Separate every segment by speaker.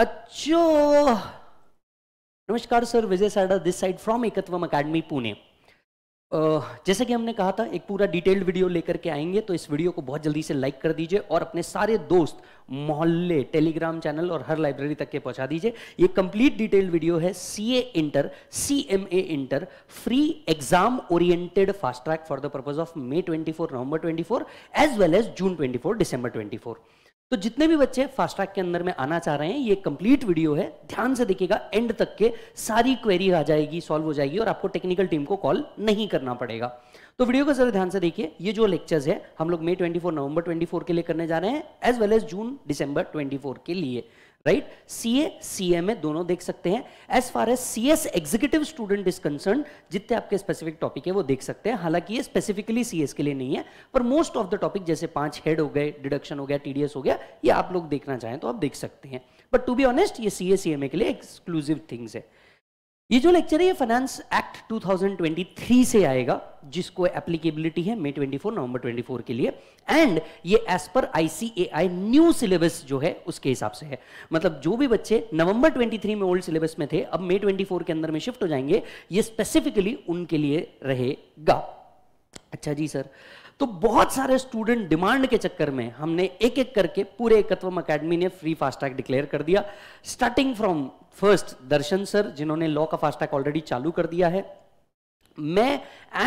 Speaker 1: अच्छो नमस्कार सर विजय साडा this side from Ekatvam academy Pune जैसे कि हमने कहा था एक पूरा डिटेल्ड वीडियो लेकर के आएंगे तो इस वीडियो को बहुत जल्दी से लाइक कर दीजिए और अपने सारे दोस्त मोहल्ले टेलीग्राम चैनल और हर लाइब्रेरी तक के पहुंचा दीजिए ये कंप्लीट डिटेल्ड वीडियो है C A inter C M A inter free exam oriented fast track for the purpose of May twenty four November twenty four as well as June twenty four December twenty four तो जितने भी बच्चे fast track के अंदर में आना चाह रहे हैं ये कंप्लीट वीडियो है ध्यान से देखिएगा एंड तक के सारी क्वेरी आ जाएगी सॉल्व हो जाएगी और आपको टेक्निकल टीम को कॉल नहीं करना पड़ेगा तो वीडियो को जरा ध्यान से देखिए ये जो लेक्चर्स है हम लोग मई 24 नवंबर 24 के लिए करने जा रहे हैं as well as June December 24 के लिए राइट सीए सीएमए दोनों देख सकते हैं as far as C S executive student is concern जितने आपके स्पेसिफिक टॉपिक है वो देख सकते हैं हालांकि ये स्पेसिफिकली सी एस के लिए नहीं है पर मोस्ट ऑफ द टॉपिक जैसे पांच हेड हो गए डिडक्शन हो गया टीडीएस हो गया ये आप लोग देखना चाहें तो आप देख सकते हैं बट टू बी ऑनेस्ट ये सीए सीएमए के लिए एक्सक्लूसिव थिंग्स है ये जो लेक्चर है ये फाइनेंस एक्ट 2023 से आएगा जिसको एप्लीकेबिलिटी है मई 24 नवंबर 24 के लिए एंड ये as per ICAI new syllabus जो है उसके हिसाब से है मतलब जो भी बच्चे नवंबर 23 में ओल्ड सिलेबस में थे अब मई 24 के अंदर में शिफ्ट हो जाएंगे ये स्पेसिफिकली उनके लिए रहेगा अच्छा जी सर तो बहुत सारे स्टूडेंट डिमांड के चक्कर में हमने एक एक करके पूरे एकत्वम अकेडमी ने फ्री फास्टैग डिक्लेयर कर दिया starting from first Darshan sir जिन्होंने लॉ का फास्टैग ऑलरेडी चालू कर दिया है मैं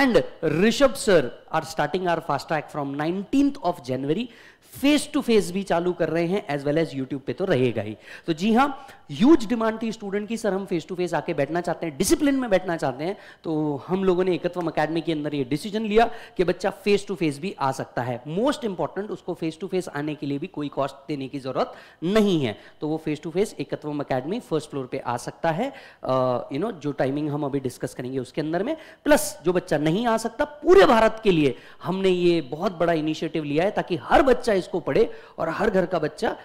Speaker 1: and Rishabh sir are starting are fast track from nineteen of January face to face भी चालू कर रहे हैं एज वेल एज यूट्यूब पे तो रहेगा ही तो जी हाँ ह्यूज डिमांड थी स्टूडेंट की सर हम फेस टू फेस आके बैठना चाहते हैं डिसिप्लिन में बैठना चाहते हैं तो हम लोगों ने एकत्वम अकेडमी के अंदर ये डिसीजन लिया कि बच्चा फेस टू फेस भी आ सकता है मोस्ट इंपॉर्टेंट उसको फेस टू फेस आने के लिए भी कोई कॉस्ट देने की जरूरत नहीं है तो वो face to face Ekatvam academy first floor पे आ सकता है यू नो जो टाइमिंग हम अभी डिस्कस करेंगे उसके अंदर में प्लस जो बच्चा नहीं आ सकता पूरे भारत के लिए लिए हमने ये बहुत बड़ा इनिशिएटिव लिया है ताकि हर बच्चा इसको पढ़े और हर घर का बच्चा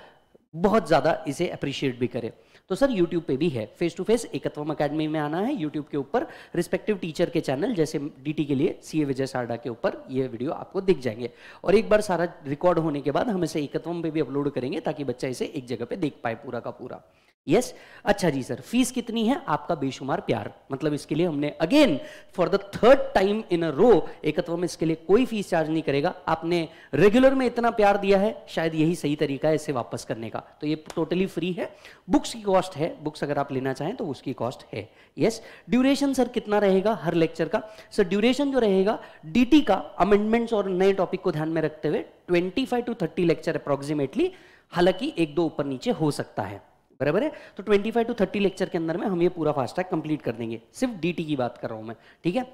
Speaker 1: बहुत ज़्यादा इसे अप्रिशिएट भी करे तो सर यूट्यूब पे भी है face to face Ekatvam academy में आना है यूट्यूब के ऊपर रिस्पेक्टिव टीचर के चैनल जैसे डीटी के लिए सी ए विजय सारडा के ऊपर ये वीडियो आपको दिख जाएंगे और एक बार सारा रिकॉर्ड होने के बाद हम इसे एकत्वम पे भी अपलोड करेंगे ताकि बच्चा इसे एक जगह पे देख पाए पूरा का पूरा यस अच्छा जी सर फीस कितनी है आपका बेशुमार प्यार मतलब इसके लिए हमने again for the third time in a row Ekatva में इसके लिए कोई फीस चार्ज नहीं करेगा आपने रेगुलर में इतना प्यार दिया है शायद यही सही तरीका है इसे वापस करने का तो ये टोटली फ्री है बुक्स की कॉस्ट है बुक्स अगर आप लेना चाहें तो उसकी कॉस्ट है यस ड्यूरेशन सर कितना रहेगा हर लेक्चर का सर ड्यूरेशन जो रहेगा डी का अमेंडमेंट्स और नए टॉपिक को ध्यान में रखते हुए twenty to thirty lecture approximately हालांकि एक दो ऊपर नीचे हो सकता है बराबर है तो 25 फाइव टू थर्टी लेक्चर के अंदर में हम ये पूरा फास्ट ट्रैक कंप्लीट कर देंगे सिर्फ डीटी की बात कर रहा हूं मैं ठीक है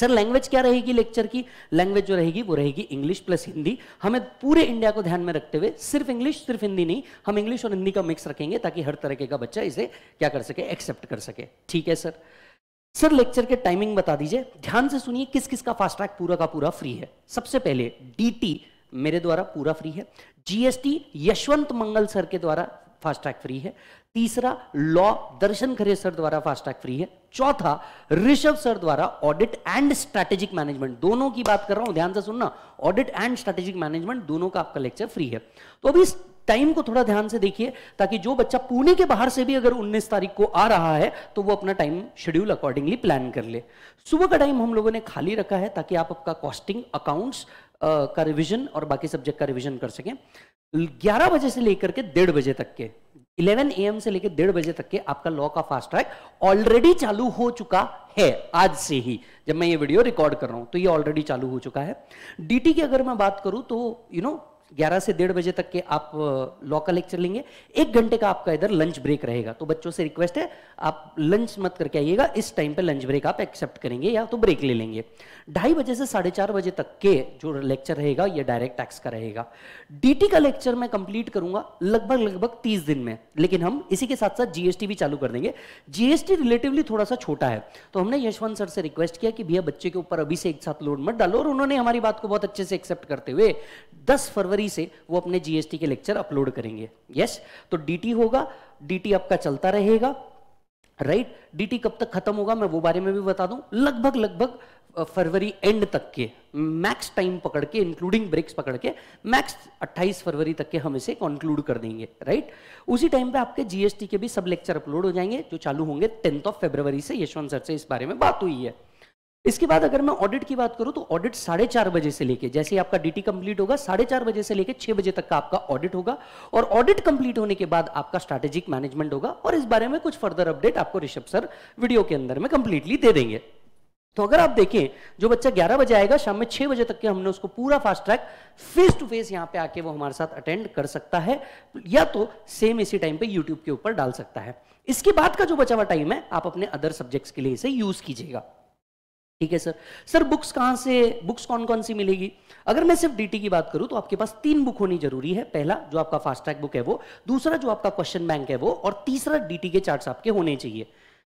Speaker 1: सर लैंग्वेज क्या रहेगी लेक्चर की लैंग्वेज जो रहेगी वो रहेगी इंग्लिश प्लस हिंदी हमें पूरे इंडिया को ध्यान में रखते हुए सिर्फ इंग्लिश सिर्फ हिंदी नहीं हम इंग्लिश और हिंदी का मिक्स रखेंगे ताकि हर तरीके का बच्चा इसे क्या कर सके एक्सेप्ट कर सके ठीक है सर सर लेक्चर के टाइमिंग बता दीजिए ध्यान से सुनिए किस किस का फास्ट ट्रैक पूरा का पूरा फ्री है सबसे पहले डीटी मेरे द्वारा पूरा फ्री है जीएसटी यशवंत मंगल सर के द्वारा फास्ट ट्रैक फ्री है तीसरा लॉ दर्शन खरे सर द्वारा फास्ट ट्रैक फ्री है चौथा ऋषभ सर द्वारा ऑडिट एंड स्ट्रेटेजिक मैनेजमेंट दोनों की बात कर रहा हूं ध्यान से सुनना ऑडिट एंड स्ट्रेटेजिक मैनेजमेंट दोनों का आपका लेक्चर फ्री है तो अभी टाइम को थोड़ा ध्यान से देखिए ताकि जो बच्चा पुणे के बाहर से भी अगर 19 तारीख को आ रहा है तो वो अपना टाइम शेड्यूल अकॉर्डिंगली प्लान कर ले सुबह का टाइम हम लोगों ने खाली रखा है ताकि आप आपका कॉस्टिंग अकाउंट्स का रिवीजन और बाकी सब्जेक्ट का रिवीजन कर सकें ग्यारह बजे से लेकर के डेढ़ बजे तक के 11 एम से लेकर डेढ़ बजे तक के आपका लॉ का फास्ट ट्रैक ऑलरेडी चालू हो चुका है आज से ही जब मैं ये वीडियो रिकॉर्ड कर रहा हूं तो ये ऑलरेडी चालू हो चुका है डीटी की अगर मैं बात करूं तो यू you नो know, ग्यारह से डेढ़ बजे तक के आप लॉ का लेक्चर लेंगे एक घंटे का आपका इधर लंच ब्रेक रहेगा तो बच्चों से रिक्वेस्ट है आप लंच मत करके आइएगा इस टाइम पे लंच ब्रेक आप एक्सेप्ट करेंगे या तो ब्रेक ले लेंगे ढाई बजे से साढ़े चार बजे तक के जो लेक्चर रहेगा ये डायरेक्ट टैक्स का रहेगा डी का लेक्चर मैं कंप्लीट करूंगा लगभग लगभग तीस दिन में लेकिन हम इसी के साथ साथ जीएसटी भी चालू कर देंगे जीएसटी रिलेटिवली थोड़ा सा छोटा है तो हमने यशवंत सर से रिक्वेस्ट किया कि भैया बच्चे के ऊपर अभी से एक साथ लोड मत डालो और उन्होंने हमारी बात को बहुत अच्छे से एक्सेप्ट करते हुए दस फरवरी जनवरी से वो अपने जीएसटी के लेक्चर अपलोड करेंगे यस तो डीटी होगा डीटी आपका चलता रहेगा राइट डीटी कब तक खत्म होगा मैं वो बारे में भी बता दूं लगभग लगभग फरवरी एंड तक के मैक्स टाइम पकड़ के इंक्लूडिंग ब्रेक्स पकड़ के मैक्स 28 फरवरी तक के हम इसे कंक्लूड कर देंगे राइट उसी टाइम पे आपके जीएसटी के भी सब लेक्चर अपलोड हो जाएंगे जो चालू होंगे टेंथ ऑफ फरवरी से यशवंत सर से इस बारे में बात हुई है इसके बाद अगर मैं ऑडिट की बात करूं तो ऑडिट साढ़े चार बजे से लेके जैसे आपका डीटी कंप्लीट होगा साढ़े चार बजे से लेके छह बजे तक का आपका ऑडिट होगा और ऑडिट कंप्लीट होने के बाद आपका स्ट्रेटेजिक मैनेजमेंट होगा और इस बारे में कुछ फर्दर अपडेट आपको ऋषभ सर वीडियो के अंदर में कंप्लीटली दे देंगे तो अगर आप देखें जो बच्चा ग्यारह बजे आएगा शाम में छह बजे तक के हमने उसको पूरा fast track face to face यहाँ पे आके वो हमारे साथ अटेंड कर सकता है या तो सेम इसी टाइम पे यूट्यूब के ऊपर डाल सकता है इसके बाद का जो बचा हुआ टाइम है आप अपने अदर सब्जेक्ट्स के लिए इसे यूज कीजिएगा ठीक है सर सर बुक्स कहां से बुक्स कौन कौन सी मिलेगी अगर मैं सिर्फ डीटी की बात करूं तो आपके पास तीन बुक होनी जरूरी है पहला जो आपका फास्ट ट्रैक बुक है वो दूसरा जो आपका क्वेश्चन बैंक है वो और तीसरा डीटी के चार्ट्स आपके होने चाहिए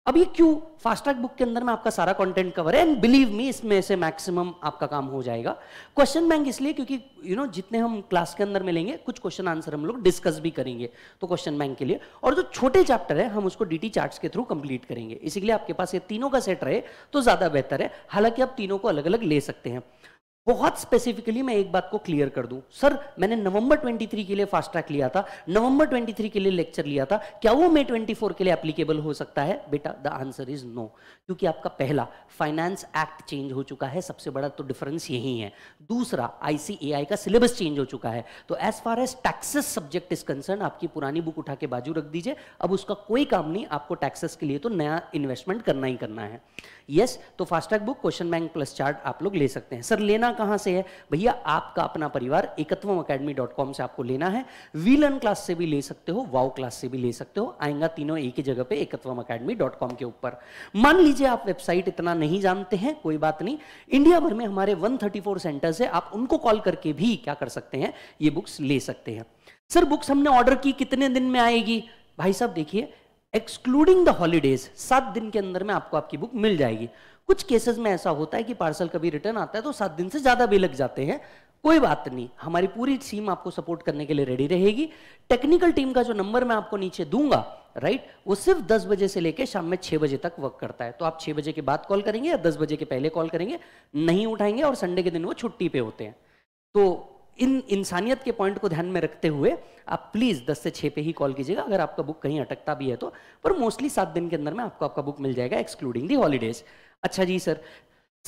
Speaker 1: अब ये क्यों फास्ट ट्रैक बुक के अंदर में आपका सारा कंटेंट कवर है एंड बिलीव मी इसमें से मैक्सिमम आपका काम हो जाएगा क्वेश्चन बैंक इसलिए क्योंकि यू you नो know, जितने हम क्लास के अंदर में लेंगे कुछ क्वेश्चन आंसर हम लोग डिस्कस भी करेंगे तो क्वेश्चन बैंक के लिए और जो छोटे चैप्टर है हम उसको डीटी चार्ट्स के थ्रू कंप्लीट करेंगे इसीलिए आपके पास ये तीनों का सेट रहे तो ज़्यादा बेहतर है हालांकि आप तीनों को अलग अलग ले सकते हैं बहुत स्पेसिफिकली मैं एक बात को क्लियर कर दूं सर मैंने नवंबर 23 के लिए फास्ट ट्रैक लिया था नवंबर 23 के लिए लेक्चर लिया था क्या वो मई 24 के लिए एप्लीकेबल हो सकता है बेटा द आंसर इज नो क्योंकि आपका पहला फाइनेंस एक्ट चेंज हो चुका है सबसे बड़ा तो डिफरेंस यही है दूसरा आईसीएआई का सिलेबस चेंज हो चुका है तो as far as taxes subject is concern आपकी पुरानी बुक उठा के बाजू रख दीजिए अब उसका कोई काम नहीं आपको टैक्सेस के लिए तो नया इन्वेस्टमेंट करना ही करना है यस yes, तो fast track book question bank plus chart आप लोग ले सकते हैं सर लेना कहाँ से है भैया आपका अपना परिवार एकत्वम अकेडमी डॉट कॉम से आपको लेना है वीलन क्लास से भी ले सकते हो वाओ क्लास से भी ले सकते हो आएंगा तीनों एक ही जगह पे एकत्वम अकेडमी डॉट कॉम के ऊपर मान लीजिए आप वेबसाइट इतना नहीं जानते हैं कोई बात नहीं इंडिया भर में हमारे 134 सेंटर्स है आप उनको कॉल करके भी क्या कर सकते हैं ये बुक्स ले सकते हैं सर बुक्स हमने ऑर्डर की कितने दिन में आएगी भाई साहब देखिए एक्सक्लूडिंग द हॉलीडेज सात दिन के अंदर में आपको आपकी बुक मिल जाएगी कुछ केसेस में ऐसा होता है कि पार्सल कभी रिटर्न आता है तो सात दिन से ज़्यादा भी लग जाते हैं कोई बात नहीं हमारी पूरी टीम आपको सपोर्ट करने के लिए रेडी रहेगी टेक्निकल टीम का जो नंबर मैं आपको नीचे दूंगा राइट वो सिर्फ 10 बजे से लेकर शाम में 6 बजे तक वर्क करता है तो आप 6 बजे के बाद कॉल करेंगे या 10 बजे के पहले कॉल करेंगे नहीं उठाएंगे और संडे के दिन वो छुट्टी पे होते हैं तो इन इंसानियत के पॉइंट को ध्यान में रखते हुए आप प्लीज़ दस से छह पे ही कॉल कीजिएगा अगर आपका बुक कहीं अटकता भी है तो पर मोस्टली सात दिन के अंदर में आपको आपका बुक मिल जाएगा एक्सक्लूडिंग दी हॉलीडेज़ अच्छा जी सर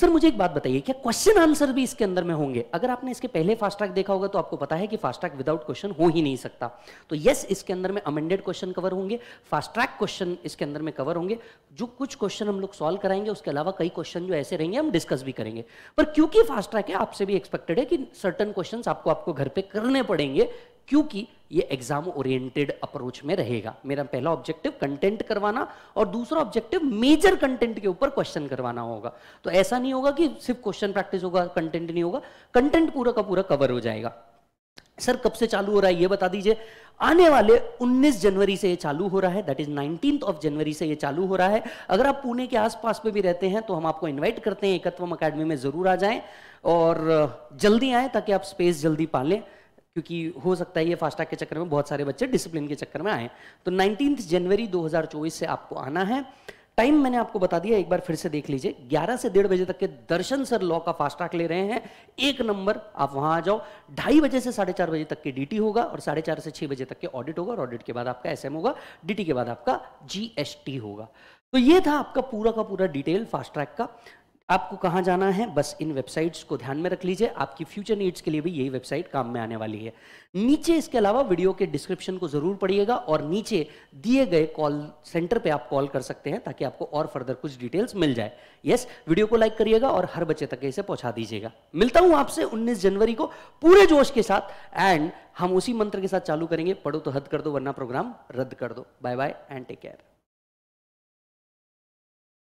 Speaker 1: सर मुझे एक बात बताइए क्या क्वेश्चन आंसर भी इसके अंदर में होंगे अगर आपने इसके पहले फास्ट्रैक देखा होगा तो आपको पता है कि फास्ट्रैक विदाउट क्वेश्चन हो ही नहीं सकता तो यस इसके अंदर में अमेंडेड क्वेश्चन कवर होंगे फास्ट्रैक क्वेश्चन इसके अंदर में कवर होंगे जो कुछ क्वेश्चन हम लोग सॉल्व कराएंगे उसके अलावा कई क्वेश्चन जो ऐसे रहेंगे हम डिस्कस भी करेंगे पर क्योंकि फास्ट्रैक है आपसे भी एक्सपेक्टेड है कि सर्टन क्वेश्चन आपको आपको घर पर करने पड़ेंगे क्योंकि ये एग्जाम ओरिएंटेड अप्रोच में रहेगा मेरा पहला ऑब्जेक्टिव कंटेंट करवाना और दूसरा ऑब्जेक्टिव मेजर कंटेंट के ऊपर क्वेश्चन करवाना होगा तो ऐसा नहीं होगा कि सिर्फ क्वेश्चन प्रैक्टिस होगा कंटेंट नहीं होगा कंटेंट पूरा का पूरा कवर हो जाएगा सर कब से चालू हो रहा है ये बता दीजिए आने वाले 19 जनवरी से ये चालू हो रहा है that is nineteen of January से ये चालू हो रहा है अगर आप पुणे के आसपास में भी रहते हैं तो हम आपको इनवाइट करते हैं एकत्वम अकेडमी में जरूर आ जाएं और जल्दी आए ताकि आप स्पेस जल्दी पालें क्योंकि हो सकता है ये फास्टैग के चक्कर में बहुत सारे बच्चे डिसिप्लिन के चक्कर में आए तो नाइनटीन जनवरी 2024 से आपको आना है टाइम मैंने आपको बता दिया एक बार फिर से देख लीजिए 11 से डेढ़ बजे तक के दर्शन सर लॉ का फास्टैग ले रहे हैं एक नंबर आप वहां आ जाओ ढाई बजे से साढ़े चार बजे तक के डीटी होगा और साढ़े चार से छह बजे तक के ऑडिट होगा और ऑडिट के बाद आपका एसएम होगा डीटी के बाद आपका जीएसटी होगा तो ये था आपका पूरा का पूरा डिटेल फास्ट ट्रैक का आपको कहाँ जाना है बस इन वेबसाइट्स को ध्यान में रख लीजिए आपकी फ्यूचर नीड्स के लिए भी यही वेबसाइट काम में आने वाली है नीचे इसके अलावा वीडियो के डिस्क्रिप्शन को जरूर पढ़िएगा और नीचे दिए गए कॉल सेंटर पे आप कॉल कर सकते हैं ताकि आपको और फर्दर कुछ डिटेल्स मिल जाए यस वीडियो को लाइक करिएगा और हर बच्चे तक इसे पहुंचा दीजिएगा मिलता हूं आपसे उन्नीस जनवरी को पूरे जोश के साथ एंड हम उसी मंत्र के साथ चालू करेंगे पढ़ो तो हद कर दो वरना प्रोग्राम रद्द कर दो bye bye and take care